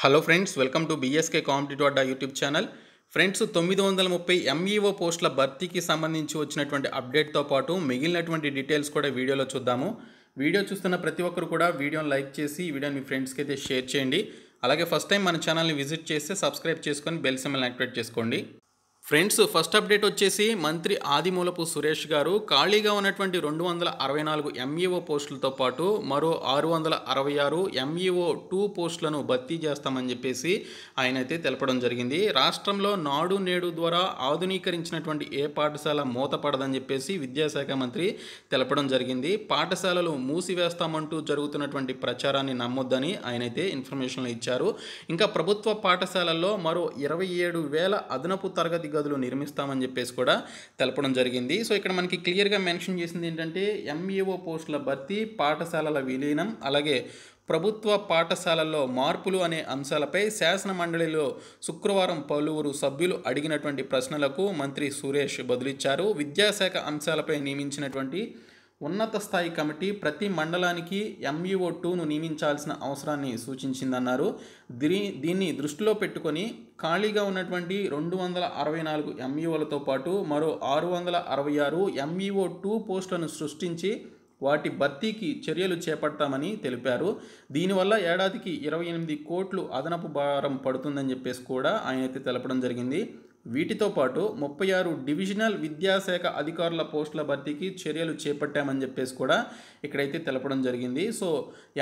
hello friends welcome to BSK competitive Adda YouTube channel friends తొమ్మిది వందల ముప్పై ఎంఈఓ e పోస్టుల భర్తీకి సంబంధించి వచ్చినటువంటి అప్డేట్తో పాటు మిగిలినటువంటి డీటెయిల్స్ కూడా వీడియోలో చూద్దాము వీడియో చూస్తున్న ప్రతి ఒక్కరు కూడా వీడియోని లైక్ చేసి ఈ వీడియోని మీ ఫ్రెండ్స్కి అయితే షేర్ చేయండి అలాగే ఫస్ట్ టైం మన ఛానల్ని విజిట్ చేస్తే సబ్స్క్రైబ్ చేసుకొని బెల్ యాక్టివేట్ చేసుకోండి ఫ్రెండ్స్ ఫస్ట్ అప్డేట్ వచ్చేసి మంత్రి ఆదిమూలపు సురేష్ గారు ఖాళీగా ఉన్నటువంటి రెండు వందల అరవై నాలుగు ఎంఈఓ e పోస్టులతో పాటు మరో ఆరు వందల అరవై ఆరు ఎంఈఓ టూ e పోస్టులను భర్తీ చేస్తామని చెప్పేసి ఆయన అయితే తెలపడం జరిగింది రాష్ట్రంలో నాడు నేడు ద్వారా ఆధునీకరించినటువంటి ఏ పాఠశాల మూతపడదని చెప్పేసి విద్యాశాఖ మంత్రి తెలపడం జరిగింది పాఠశాలలు మూసివేస్తామంటూ జరుగుతున్నటువంటి ప్రచారాన్ని నమ్మొద్దని ఆయనైతే ఇన్ఫర్మేషన్లు ఇచ్చారు ఇంకా ప్రభుత్వ పాఠశాలల్లో మరో ఇరవై ఏడు వేల అదనపు తరగతి గదులు నిర్మిస్తామని చెప్పేసి కూడా తెలపడం జరిగింది సో ఇక్కడ మనకి క్లియర్గా మెన్షన్ చేసింది ఏంటంటే ఎంఈఓ e పోస్టుల భర్తీ పాఠశాలల విలీనం అలాగే ప్రభుత్వ పాఠశాలల్లో మార్పులు అనే అంశాలపై శాసన మండలిలో శుక్రవారం పలువురు సభ్యులు అడిగినటువంటి ప్రశ్నలకు మంత్రి సురేష్ బదులిచ్చారు విద్యాశాఖ అంశాలపై నియమించినటువంటి ఉన్నత స్థాయి కమిటీ ప్రతి మండలానికి ఎంఈఓ టూను e నియమించాల్సిన అవసరాన్ని సూచించిందన్నారు దీని దీన్ని దృష్టిలో పెట్టుకొని ఖాళీగా ఉన్నటువంటి రెండు వందల అరవై నాలుగు ఎంఈఓలతో e పాటు మరో ఆరు వందల అరవై ఆరు ఎంఈఓ టూ e పోస్టులను సృష్టించి వాటి భర్తీకి చర్యలు చేపడతామని తెలిపారు దీనివల్ల ఏడాదికి ఇరవై ఎనిమిది కోట్లు అదనపు భారం పడుతుందని చెప్పేసి కూడా ఆయన అయితే తెలపడం జరిగింది వీటితో పాటు ముప్పై ఆరు డివిజనల్ విద్యాశాఖ అధికారుల పోస్టుల భర్తీకి చర్యలు చేపట్టామని చెప్పేసి కూడా ఇక్కడైతే తెలపడం జరిగింది సో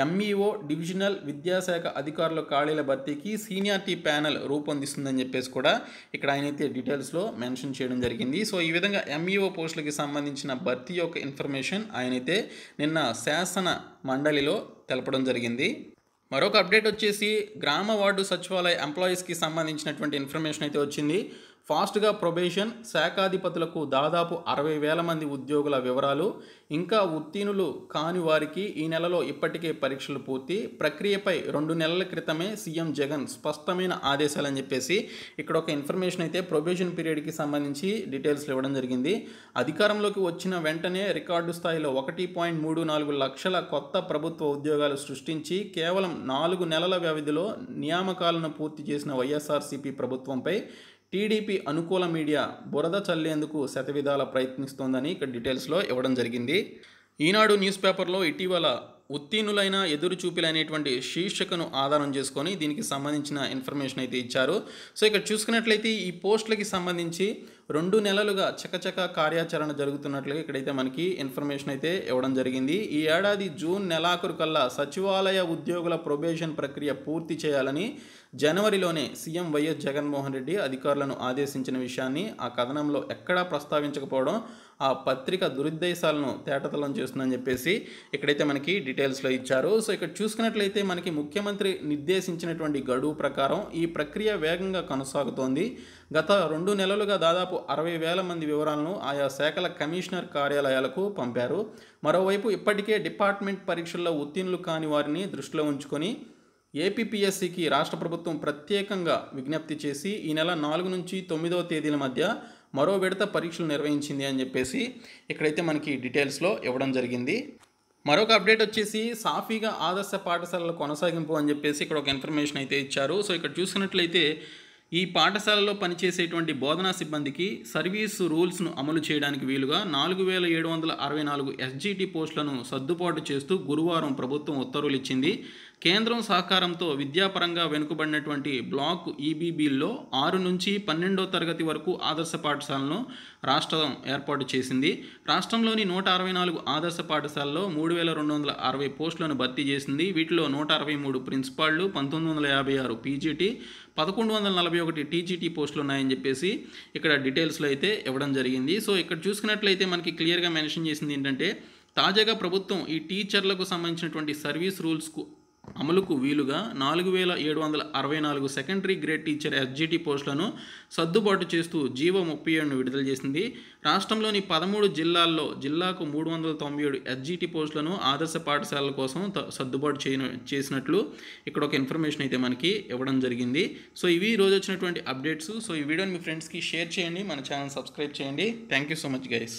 ఎంఈఓ e డివిజనల్ విద్యాశాఖ అధికారుల ఖాళీల భర్తీకి సీనియారిటీ ప్యానెల్ రూపొందిస్తుందని చెప్పేసి కూడా ఇక్కడ ఆయనైతే డీటెయిల్స్లో మెన్షన్ చేయడం జరిగింది సో ఈ విధంగా ఎంఈఓ e పోస్టులకి సంబంధించిన భర్తీ యొక్క ఇన్ఫర్మేషన్ ఆయనైతే నిన్న శాసన మండలిలో తెలపడం జరిగింది మరొక అప్డేట్ వచ్చేసి గ్రామ వార్డు సచివాలయ ఎంప్లాయీస్కి సంబంధించినటువంటి ఇన్ఫర్మేషన్ అయితే వచ్చింది ఫాస్ట్గా ప్రొబేషన్ శాఖాధిపతులకు దాదాపు అరవై వేల మంది ఉద్యోగుల వివరాలు ఇంకా ఉత్తీర్ణులు కాని వారికి ఈ నెలలో ఇప్పటికే పరీక్షలు పూర్తి ప్రక్రియపై రెండు నెలల క్రితమే సీఎం జగన్ స్పష్టమైన ఆదేశాలని చెప్పేసి ఇక్కడ ఒక ఇన్ఫర్మేషన్ అయితే ప్రొబేషన్ పీరియడ్కి సంబంధించి డీటెయిల్స్ ఇవ్వడం జరిగింది అధికారంలోకి వచ్చిన వెంటనే రికార్డు స్థాయిలో ఒకటి పాయింట్ మూడు నాలుగు లక్షల కొత్త ప్రభుత్వ ఉద్యోగాలు సృష్టించి కేవలం నాలుగు నెలల వ్యవధిలో నియామకాలను పూర్తి చేసిన వైఎస్ఆర్సీపీ ప్రభుత్వంపై టీడీపీ అనుకూల మీడియా బురద చల్లేందుకు శతవిధాల ప్రయత్నిస్తోందని ఇక్కడ డీటెయిల్స్లో ఇవ్వడం జరిగింది ఈనాడు న్యూస్ పేపర్లో ఇటీవల ఉత్తీర్ణులైన ఎదురు ఎదురుచూపులైనటువంటి శీర్షికను ఆధారం చేసుకొని దీనికి సంబంధించిన ఇన్ఫర్మేషన్ అయితే ఇచ్చారు సో ఇక్కడ చూసుకున్నట్లయితే ఈ పోస్టులకి సంబంధించి రెండు నెలలుగా చకచక కార్యాచరణ జరుగుతున్నట్లుగా ఇక్కడైతే మనకి ఇన్ఫర్మేషన్ అయితే ఇవ్వడం జరిగింది ఈ ఏడాది జూన్ నెలాఖరు కల్లా సచివాలయ ఉద్యోగుల ప్రొబేషన్ ప్రక్రియ పూర్తి చేయాలని జనవరిలోనే సీఎం వైఎస్ జగన్మోహన్ రెడ్డి అధికారులను ఆదేశించిన విషయాన్ని ఆ కథనంలో ఎక్కడా ప్రస్తావించకపోవడం ఆ పత్రిక దురుద్దేశాలను తేటతలం చేస్తుందని చెప్పేసి ఇక్కడైతే మనకి డీటెయిల్స్లో ఇచ్చారు సో ఇక్కడ చూసుకున్నట్లయితే మనకి ముఖ్యమంత్రి నిర్దేశించినటువంటి గడువు ప్రకారం ఈ ప్రక్రియ వేగంగా కొనసాగుతోంది గత రెండు నెలలుగా దాదాపు అరవై వేల మంది వివరాలను ఆయా శాఖల కమిషనర్ కార్యాలయాలకు పంపారు మరోవైపు ఇప్పటికే డిపార్ట్మెంట్ పరీక్షల్లో ఉత్తీర్ణులు కాని వారిని దృష్టిలో ఉంచుకొని ఏపీపీఎస్సికి రాష్ట్ర ప్రభుత్వం ప్రత్యేకంగా విజ్ఞప్తి చేసి ఈ నెల నాలుగు నుంచి తొమ్మిదవ తేదీల మధ్య మరో విడత పరీక్షలు నిర్వహించింది అని చెప్పేసి ఇక్కడైతే మనకి డీటెయిల్స్లో ఇవ్వడం జరిగింది మరొక అప్డేట్ వచ్చేసి సాఫీగా ఆదర్శ పాఠశాలల కొనసాగింపు అని చెప్పేసి ఇక్కడ ఒక ఇన్ఫర్మేషన్ అయితే ఇచ్చారు సో ఇక్కడ చూసినట్లయితే ఈ పాఠశాలలో పనిచేసేటువంటి బోధనా సిబ్బందికి సర్వీసు రూల్స్ను అమలు చేయడానికి వీలుగా నాలుగు వేల ఏడు వందల అరవై నాలుగు ఎస్జీటీ పోస్టులను సర్దుబాటు చేస్తూ గురువారం ప్రభుత్వం ఉత్తర్వులు ఇచ్చింది కేంద్రం సహకారంతో విద్యాపరంగా వెనుకబడినటువంటి బ్లాక్ ఈబీబీల్లో ఆరు నుంచి పన్నెండో తరగతి వరకు ఆదర్శ పాఠశాలను రాష్ట్రం ఏర్పాటు చేసింది రాష్ట్రంలోని నూట అరవై నాలుగు ఆదర్శ పాఠశాలలో మూడు వేల రెండు వందల అరవై పోస్టులను భర్తీ చేసింది వీటిలో నూట అరవై మూడు ప్రిన్సిపాళ్ళు పంతొమ్మిది వందల యాభై ఆరు పీజీటీ పదకొండు వందల నలభై ఒకటి టీజీటీ పోస్టులు ఉన్నాయని చెప్పేసి ఇక్కడ డీటెయిల్స్లో అయితే ఇవ్వడం జరిగింది సో ఇక్కడ చూసుకున్నట్లయితే మనకి క్లియర్గా మెన్షన్ చేసింది ఏంటంటే తాజాగా ప్రభుత్వం ఈ టీచర్లకు సంబంధించినటువంటి సర్వీస్ రూల్స్కు అమలుకు వీలుగా నాలుగు వేల ఏడు వందల అరవై నాలుగు సెకండరీ గ్రేడ్ టీచర్ ఎస్జిటి పోస్టులను సర్దుబాటు చేస్తూ జీవో ముప్పై ఏడును విడుదల చేసింది రాష్ట్రంలోని పదమూడు జిల్లాల్లో జిల్లాకు మూడు వందల తొంభై ఏడు ఎస్జిటి పోస్టులను ఆదర్శ పాఠశాలల కోసం సర్దుబాటు చేయన చేసినట్లు ఇక్కడ ఒక ఇన్ఫర్మేషన్ అయితే మనకి ఇవ్వడం జరిగింది సో ఇవి రోజు వచ్చినటువంటి అప్డేట్స్ సో ఈ వీడియోని మీ ఫ్రెండ్స్కి షేర్ చేయండి మన ఛానల్ సబ్స్క్రైబ్ చేయండి thank you so much guys